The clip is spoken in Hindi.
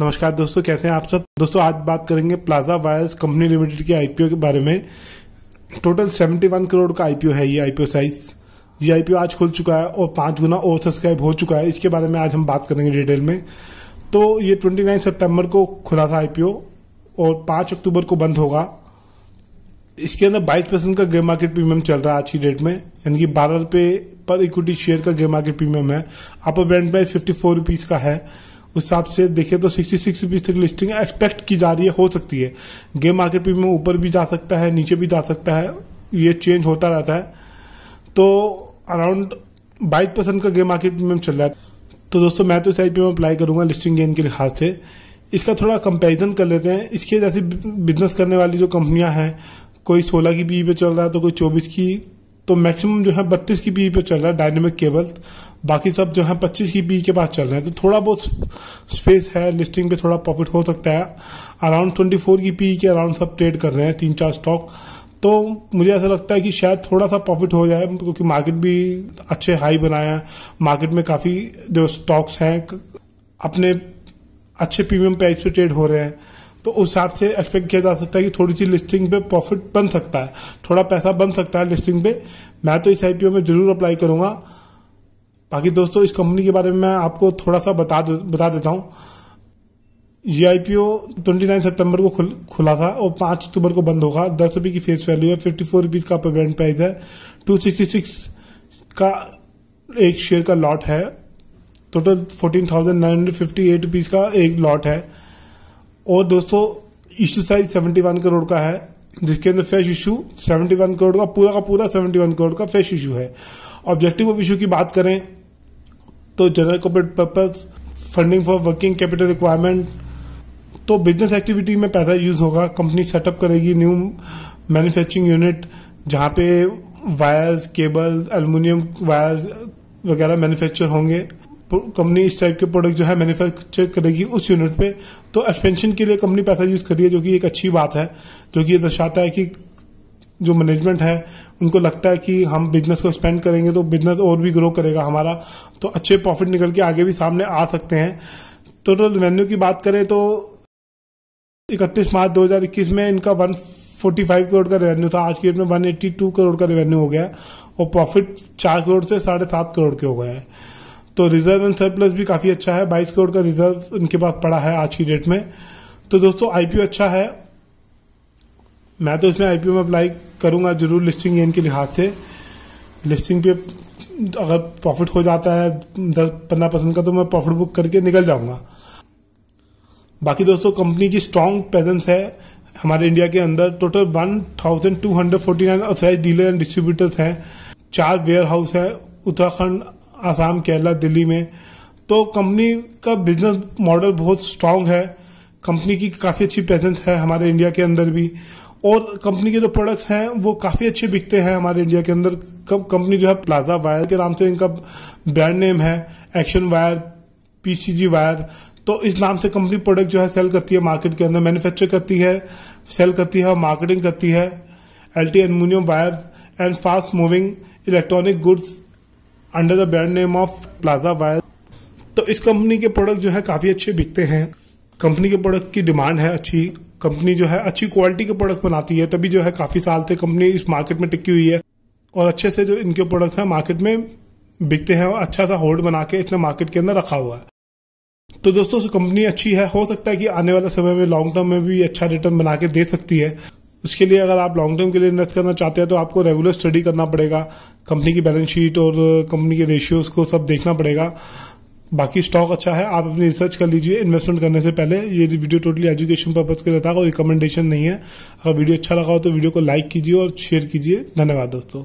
नमस्कार दोस्तों कैसे हैं आप सब दोस्तों आज बात करेंगे प्लाजा वायर्स कंपनी लिमिटेड के आईपीओ के बारे में टोटल 71 करोड़ का आईपीओ है ये आईपीओ साइज ये आईपीओ आज खुल चुका है और पांच गुना ओवर सब्सक्राइब हो चुका है इसके बारे में आज हम बात करेंगे डिटेल में तो ये 29 सितंबर को खुला था आईपीओ और 5 अक्टूबर को बंद होगा इसके अंदर 22 परसेंट का गेम मार्केट प्रीमियम चल रहा है आज की डेट में यानी कि बारह रुपये पर इक्विटी शेयर का गेम मार्केट प्रीमियम है upper band price fifty four rupees का है उस हिसाब से देखें तो सिक्सटी सिक्स रुपीज़ तक लिस्टिंग एक्सपेक्ट की जा रही है हो सकती है गेम मार्केट पे में ऊपर भी जा सकता है नीचे भी जा सकता है ये चेंज होता रहता है तो अराउंड बाईस परसेंट का गेम मार्केट में चल रहा है तो दोस्तों मैं तो इस आई में अप्लाई करूंगा लिस्टिंग गेन के लिहाज से इसका थोड़ा कंपैरिजन कर लेते हैं इसके जैसे बिजनेस करने वाली जो कंपनियां हैं कोई सोलह की पी पे चल रहा है तो कोई चौबीस की तो मैक्सिमम जो है बत्तीस की बी पे चल रहा है डायनेमिक केबल बाकी सब जो है पच्चीस की बी के पास चल रहे हैं तो थोड़ा बहुत स्पेस है लिस्टिंग पे थोड़ा प्रॉफिट हो सकता है अराउंड ट्वेंटी फोर की पी के अराउंड सब ट्रेड कर रहे हैं तीन चार स्टॉक तो मुझे ऐसा लगता है कि शायद थोड़ा सा प्रॉफिट हो जाए क्योंकि मार्केट भी अच्छे हाई बनाया है मार्केट में काफ़ी जो स्टॉक्स हैं अपने अच्छे प्रीमियम प्राइस पे ट्रेड हो रहे हैं तो उस हिसाब से एक्सपेक्ट किया जा सकता है कि थोड़ी सी लिस्टिंग पे प्रॉफिट बन सकता है थोड़ा पैसा बन सकता है लिस्टिंग पे मैं तो इस आई में जरूर अप्लाई करूंगा बाकी दोस्तों इस कंपनी के बारे में मैं आपको थोड़ा सा बता बता देता हूँ ये I P O twenty nine September को खुल, खुला था और पाँच अक्टूबर को बंद होगा दस रुपये की फेस वैल्यू है फिफ्टी फोर रुपीज़ का पेमेंट प्राइस है टू सिक्सटी सिक्स का एक शेयर का लॉट है total fourteen thousand nine hundred fifty eight rupees का एक लॉट है और दोस्तों issue size seventy one crore का है जिसके अंदर fresh issue seventy one crore का पूरा का पूरा सेवेंटी वन करोड़ का फ्रेश इशू है ऑब्जेक्टिव ऑफ इशू की बात करें तो general cooperate purpose funding for working capital requirement तो बिजनेस एक्टिविटी में पैसा यूज होगा कंपनी सेटअप करेगी न्यू मैन्युफैक्चरिंग यूनिट जहाँ पे वायर्स केबल एल्यूमिनियम वायर्स वगैरह मैन्युफैक्चर होंगे कंपनी इस टाइप के प्रोडक्ट जो है मैन्युफैक्चर करेगी उस यूनिट पे तो एक्सपेंशन के लिए कंपनी पैसा यूज़ करिए है जो कि एक अच्छी बात है जो कि ये दर्शाता है कि जो मैनेजमेंट है उनको लगता है कि हम बिजनेस को एक्सपेंड करेंगे तो बिजनेस और भी ग्रो करेगा हमारा तो अच्छे प्रॉफिट निकल के आगे भी सामने आ सकते हैं टोटल रेवेन्यू की बात करें तो इकतीस मार्च दो में इनका फाइव करोड़ का रेवेन्यू था आज की डेट में टू करोड़ का रेवेन्यू हो गया और प्रॉफिट चार करोड़ से साढ़े सात करोड़ के हो गया है तो रिजर्व एंड सरप्लस भी काफ़ी अच्छा है बाईस करोड़ का रिजर्व इनके पास पड़ा है आज की डेट में तो दोस्तों आईपीओ अच्छा है मैं तो इसमें आईपीओ में अप्लाई करूंगा जरूर लिस्टिंग गेन के लिहाज से लिस्टिंग पे अगर प्रॉफिट हो जाता है दस पंद्रह परसेंट का तो मैं प्रॉफिट बुक करके निकल जाऊंगा बाकी दोस्तों कंपनी की स्ट्रांग प्रेजेंस है हमारे इंडिया के अंदर total one thousand two hundred forty nine dealer and distributors हैं चार वेयर हाउस है उत्तराखंड आसाम केरला दिल्ली में तो कंपनी का बिजनेस मॉडल बहुत स्ट्रांग है कंपनी की काफ़ी अच्छी प्रेजेंस है हमारे इंडिया के अंदर भी और कंपनी के जो प्रोडक्ट्स हैं वो काफ़ी अच्छे बिकते हैं हमारे इंडिया के अंदर कंपनी जो है प्लाजा वायर के नाम से इनका ब्रांड नेम है एक्शन वायर पीसीजी वायर तो इस नाम से कंपनी प्रोडक्ट जो है सेल करती है मार्केट के अंदर मैन्युफैक्चर करती है सेल करती है और मार्केटिंग करती है L T aluminium wire and fast moving electronic goods under the brand name of Plaza wire तो इस कंपनी के प्रोडक्ट जो है काफ़ी अच्छे बिकते हैं कंपनी के प्रोडक्ट की डिमांड है अच्छी कंपनी जो है अच्छी क्वालिटी के प्रोडक्ट बनाती है तभी जो है काफ़ी साल से कंपनी इस मार्केट में टिकी हुई है और अच्छे से जो इनके प्रोडक्ट हैं मार्केट में बिकते हैं और अच्छा सा होल्ड बना के इसने मार्केट के अंदर रखा हुआ है तो दोस्तों कंपनी अच्छी है हो सकता है कि आने वाले समय में लॉन्ग टर्म में भी अच्छा रिटर्न बना के दे सकती है उसके लिए अगर आप लॉन्ग टर्म के लिए इन्वेस्ट करना चाहते हैं तो आपको रेगुलर स्टडी करना पड़ेगा कंपनी की बैलेंस शीट और कंपनी uh, के रेशियोज को सब देखना पड़ेगा बाकी स्टॉक अच्छा है आप अपनी रिसर्च कर लीजिए इन्वेस्टमेंट करने से पहले ये वीडियो टोटली एजुकेशन पर्पज़ के रहता है और रिकमेंडेशन नहीं है अगर वीडियो अच्छा लगा हो तो वीडियो को लाइक कीजिए और शेयर कीजिए धन्यवाद दोस्तों